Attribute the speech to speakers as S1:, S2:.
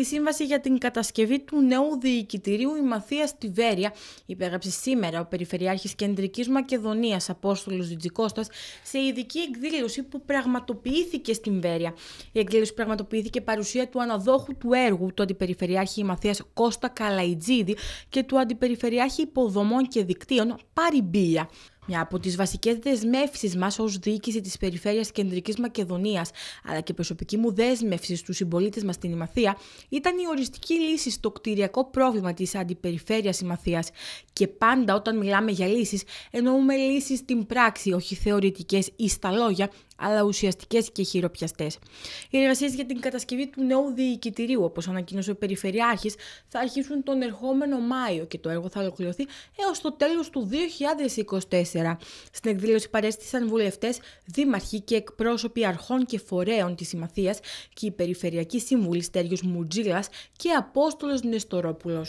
S1: τη σύμβαση για την κατασκευή του νέου διοικητηρίου η Μαθία στη Βέρεια. Υπέγραψε σήμερα ο Περιφερειάρχης Κεντρικής Μακεδονίας Απόστολος Διτζικώστα σε ειδική εκδήλωση που πραγματοποιήθηκε στην Βέρεια. Η εκδήλωση πραγματοποιήθηκε παρουσία του αναδόχου του έργου, του Αντιπεριφερειάρχη Μαθίας Κώστα Καλαϊτζίδη και του Αντιπεριφερειάρχη Υποδομών και Δικτύων Πάρη μια από τις βασικές δεσμεύσεις μας ως διοίκηση της Περιφέρειας Κεντρικής Μακεδονίας, αλλά και προσωπική μου δέσμευση στους συμπολίτες μας στην Ημαθία, ήταν η οριστική λύση στο κτηριακό πρόβλημα της αντιπεριφέρειας Ημαθία. Και πάντα όταν μιλάμε για λύσεις, εννοούμε λύσεις στην πράξη, όχι θεωρητικές ή στα λόγια, αλλά ουσιαστικές και χειροπιαστές. Οι εργασίες για την κατασκευή του νέου διοικητηρίου, όπως ανακοίνωσε ο Περιφερειάρχης, θα αρχίσουν τον ερχόμενο Μάιο και το έργο θα ολοκληρωθεί έως το τέλος του 2024. Στην εκδήλωση παρέστησαν βουλευτές, δήμαρχοι και εκπρόσωποι αρχών και φορέων της Συμμαθίας και η Περιφερειακή Σύμβουλη Τέριο Μουτζίλας και Απόστολος Νεστορόπουλος.